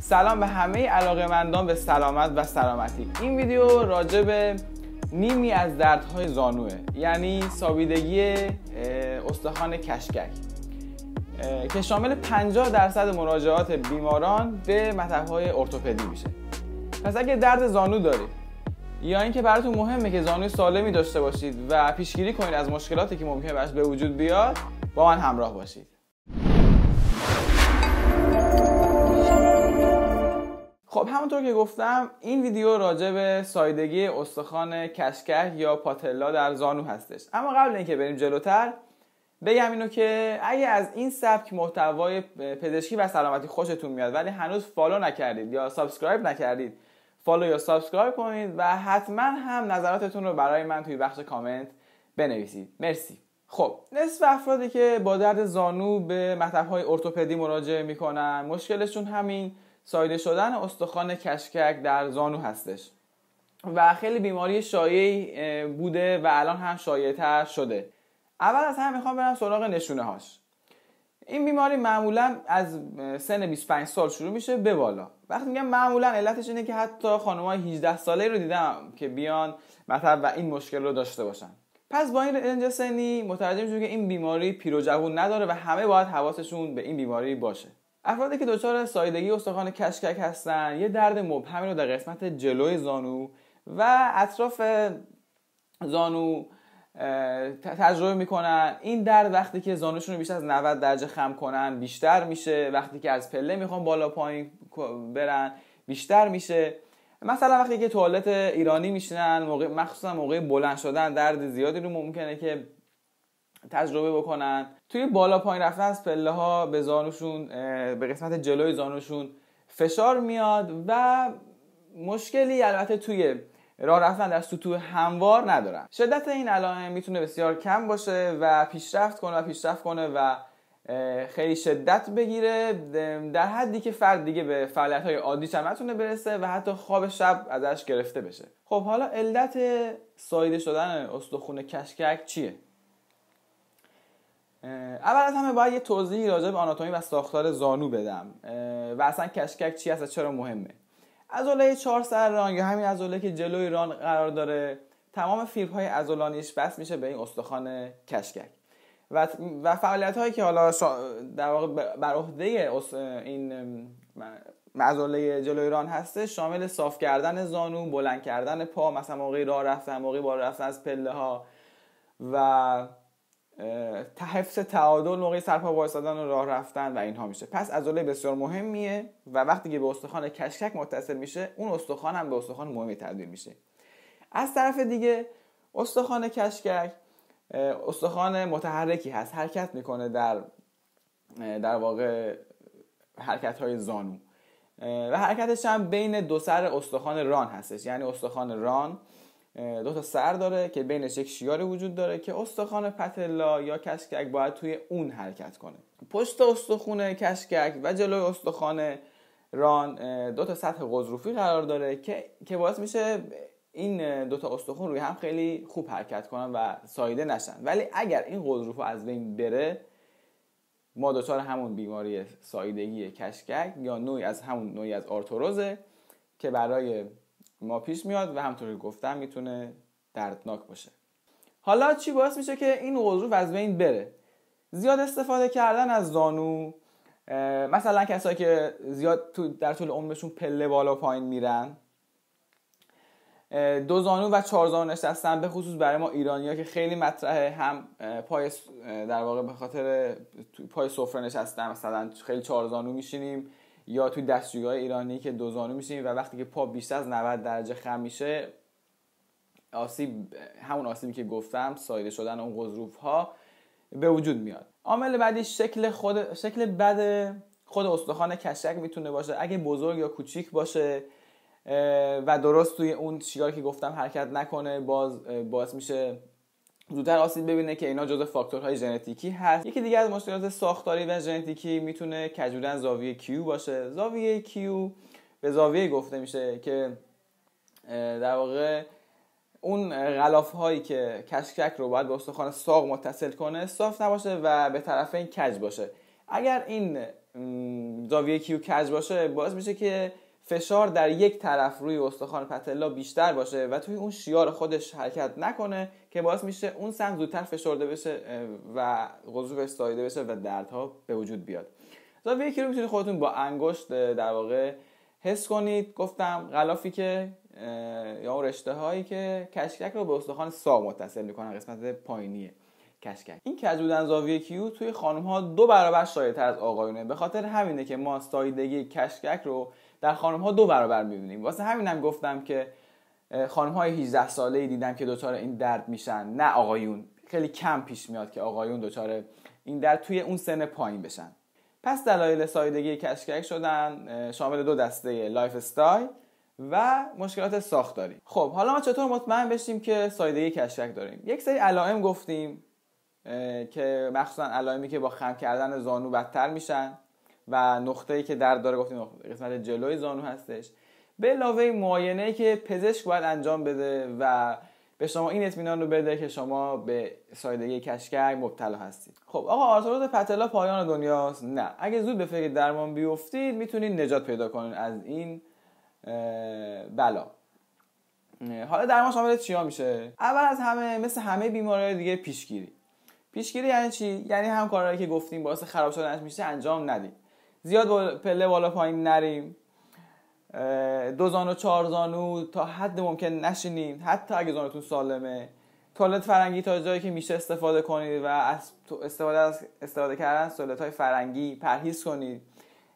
سلام به همه علاقه مندان به سلامت و سلامتی این ویدیو راجع به نیمی از دردهای زانوه یعنی سابیدگی استخوان کشکک که شامل 50 درصد مراجعات بیماران به مطبهای ارتوپدی میشه پس اگه درد زانو دارید یا اینکه براتون مهمه که زانوی سالمی داشته باشید و پیشگیری کنید از مشکلاتی که ممکنه برش به وجود بیاد با من همراه باشید خب همونطور که گفتم این ویدیو راجع به سایدگی استخوان کشکه یا پاتلا در زانو هستش اما قبل اینکه بریم جلوتر بگم اینو که اگه از این سبک محتوای پزشکی و سلامتی خوشتون میاد ولی هنوز فالو نکردید یا سابسکرایب نکردید فالو یا سابسکرایب کنید و حتما هم نظراتتون رو برای من توی بخش کامنت بنویسید مرسی خب نصف افرادی که با درد زانو به مطبهای ارتوپدی مراجعه میکنن مشکلشون همین سایده شدن استخوان کشکک در زانو هستش و خیلی بیماری شایعی بوده و الان هم شایعتر شده اول از همه میخوام برم سراغ نشونه هاش این بیماری معمولا از سن 25 سال شروع میشه به بالا وقتی میگم معمولا علتش اینه که حتی های 18 ساله رو دیدم که بیان مطب و این مشکل رو داشته باشن پس با این رنج سنی متوجه شده که این بیماری جوون نداره و همه باید حواسشون به این بیماری باشه افرادی که دچار سایدگی استخوان کشکک هستن یه درد مبهمی رو در قسمت جلوی زانو و اطراف زانو تجربه میکنن این درد وقتی که زانوشون رو بیشتر از 90 درجه خم کنن بیشتر میشه وقتی که از پله میخوان بالا پایین برن بیشتر میشه مثلا وقتی که توالت ایرانی میشنن موقع مخصوصا موقع بلند شدن درد زیادی رو ممکنه که تجربه بکنن توی بالا پایین رفتن از پله ها به زانوشون به قسمت جلوی زانوشون فشار میاد و مشکلی البته توی راه رفتن در سطوح هموار ندارن شدت این علائم میتونه بسیار کم باشه و پیشرفت کنه و پیشرفت کنه و خیلی شدت بگیره در حدی که فرد دیگه به فعالیت های عادی نتونه برسه و حتی خواب شب ازش گرفته بشه خب حالا علت سایده شدن استخون کشکک چیه اول از همه باید یه توضیحی راجع به آناتومی و ساختار زانو بدم و اصلا کشکک چی هست و چرا مهمه عضله چهار سر ران یا همین عضله که جلوی ران قرار داره تمام فیبرهای عضلانیش بس میشه به این استخوان کشکک و فعالیتهایی فعالیت هایی که حالا در واقع بر عهده این عضله جلوی ران هسته شامل صاف کردن زانو بلند کردن پا مثلا موقعی راه رفتن موقعی بار رفتن از پله ها و حفظ تعادل موقع سرپا وایستادن و راه رفتن و اینها میشه پس عضله بسیار مهمیه و وقتی که به استخوان کشکک متصل میشه اون استخوان هم به استخوان مهمی تبدیل میشه از طرف دیگه استخوان کشکک استخوان متحرکی هست حرکت میکنه در در واقع حرکت های زانو و حرکتش هم بین دو سر استخوان ران هستش یعنی استخوان ران دو تا سر داره که بینش یک شیاری وجود داره که استخوان پتلا یا کشکک باید توی اون حرکت کنه پشت استخون کشکک و جلوی استخوان ران دو تا سطح غضروفی قرار داره که که باعث میشه این دو تا استخون روی هم خیلی خوب حرکت کنن و سایده نشن ولی اگر این غضروف از بین بره ما دچار همون بیماری سایدگی کشکک یا نوعی از همون نوعی از آرتروزه که برای ما پیش میاد و همطوری گفتم میتونه دردناک باشه حالا چی باعث میشه که این غضروف از بین بره زیاد استفاده کردن از زانو مثلا کسایی که زیاد تو در طول عمرشون پله بالا پایین میرن دو زانو و چهار زانو نشستن به خصوص برای ما ایرانی ها که خیلی مطرحه هم پای در واقع به خاطر پای سفره نشستن مثلا خیلی چهار زانو میشینیم یا توی دستجوگاه ایرانی که دوزانو میشینی و وقتی که پا بیشتر از 90 درجه خم میشه آسیب همون آسیبی که گفتم سایده شدن اون غضروف ها به وجود میاد عامل بعدی شکل خود شکل بد خود استخوان کشک میتونه باشه اگه بزرگ یا کوچیک باشه و درست توی اون شیاری که گفتم حرکت نکنه باز باعث میشه زودتر آسیب ببینه که اینا جزء فاکتورهای ژنتیکی هست یکی دیگه از مشکلات ساختاری و ژنتیکی میتونه کجودن زاویه کیو باشه زاویه کیو به زاویه گفته میشه که در واقع اون غلاف هایی که کشکک رو باید به استخوان ساق متصل کنه صاف نباشه و به طرفین کج باشه اگر این زاویه کیو کج باشه باعث میشه که فشار در یک طرف روی استخوان پتلا بیشتر باشه و توی اون شیار خودش حرکت نکنه که باعث میشه اون سنگ زودتر فشرده بشه و غضروف استایده بشه و دردها به وجود بیاد زاویه یکی رو میتونید خودتون با انگشت در واقع حس کنید گفتم غلافی که یا اون رشته هایی که کشکک رو به استخوان سا متصل میکنن قسمت پایینی کشکک این کج بودن زاویه کیو توی خانم ها دو برابر شایدتر از آقایونه به خاطر همینه که ما استایدگی کشکک رو در خانم ها دو برابر میبینیم واسه همینم گفتم که خانم های 18 ساله ای دیدم که دچار این درد میشن نه آقایون خیلی کم پیش میاد که آقایون دچار این درد توی اون سن پایین بشن پس دلایل سایدگی کشکک شدن شامل دو دسته لایف استایل و مشکلات داریم خب حالا ما چطور مطمئن بشیم که سایدگی کشکک داریم یک سری علائم گفتیم که مخصوصا علائمی که با خم کردن زانو بدتر میشن و ای که درد داره گفتیم قسمت جلوی زانو هستش به علاوه معاینه که پزشک باید انجام بده و به شما این اطمینان رو بده که شما به سایدگی کشکک مبتلا هستید خب آقا آرتروز پتلا پایان دنیاست نه اگه زود به فکر درمان بیفتید میتونید نجات پیدا کنید از این بلا حالا درمان شامل چیا میشه اول از همه مثل همه بیماری دیگه پیشگیری پیشگیری یعنی چی یعنی هم کارهایی که گفتیم باعث خراب شدنش میشه انجام ندید زیاد پله بالا پایین نریم دو زانو چهار زانو تا حد ممکن نشینیم حتی اگه زانوتون سالمه توالت فرنگی تا جایی که میشه استفاده کنید و از استفاده از استفاده کردن سولت های فرنگی پرهیز کنید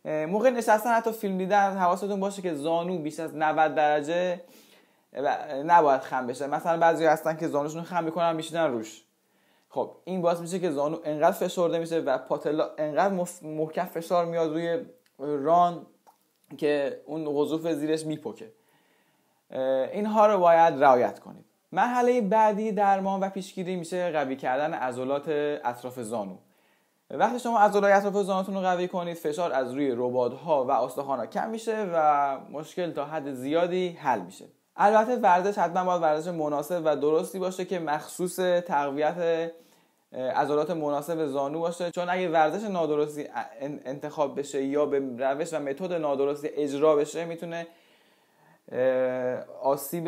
موقع نشستن حتی فیلم دیدن حواستون باشه که زانو بیش از 90 درجه نباید خم بشه مثلا بعضی هستن که زانوشون خم میکنن میشینن روش خب این باعث میشه که زانو انقدر فشرده میشه و پاتلا انقدر محکم فشار میاد روی ران که اون غضوف زیرش میپکه اینها رو باید رعایت کنید مرحله بعدی درمان و پیشگیری میشه قوی کردن عضلات اطراف زانو وقتی شما عضلات اطراف زانوتون رو قوی کنید فشار از روی ها و استخوانها کم میشه و مشکل تا حد زیادی حل میشه البته ورزش حتما باید ورزش مناسب و درستی باشه که مخصوص تقویت عضلات مناسب زانو باشه چون اگه ورزش نادرستی انتخاب بشه یا به روش و متد نادرستی اجرا بشه میتونه آسیب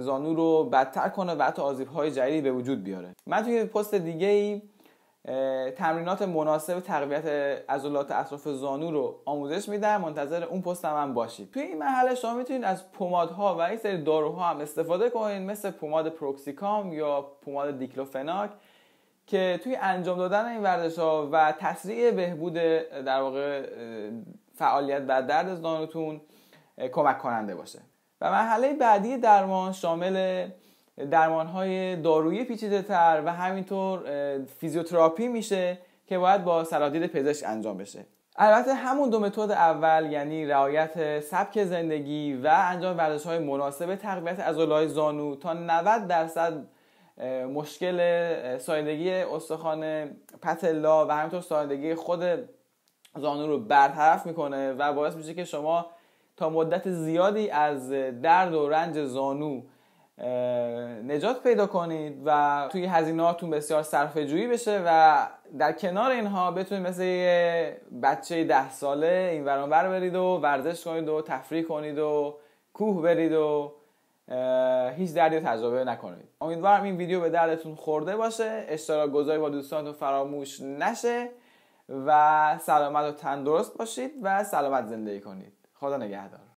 زانو رو بدتر کنه و حتی آسیب های جدید به وجود بیاره من توی پست دیگه ای تمرینات مناسب تقویت عضلات اطراف زانو رو آموزش میدم منتظر اون پست هم باشید توی این مرحله شما میتونید از پومادها و یک سری داروها هم استفاده کنید مثل پوماد پروکسیکام یا پوماد دیکلوفناک که توی انجام دادن این ورزش ها و تسریع بهبود در واقع فعالیت و درد زانوتون کمک کننده باشه و مرحله بعدی درمان شامل درمان های دارویی پیچیده تر و همینطور فیزیوتراپی میشه که باید با سرادید پزشک انجام بشه البته همون دو متد اول یعنی رعایت سبک زندگی و انجام ورزش های مناسب تقویت عضلات زانو تا 90 درصد مشکل سایدگی استخوان پتلا و همینطور سایدگی خود زانو رو برطرف میکنه و باعث میشه که شما تا مدت زیادی از درد و رنج زانو نجات پیدا کنید و توی هزینهاتون بسیار صرفه جویی بشه و در کنار اینها بتونید مثل یه بچه ده ساله این برانبر برید و ورزش کنید و تفریح کنید و کوه برید و هیچ دردی تجربه نکنید امیدوارم این ویدیو به دردتون خورده باشه اشتراک گذاری با دوستانتون فراموش نشه و سلامت و تندرست باشید و سلامت زندگی کنید خدا نگهدار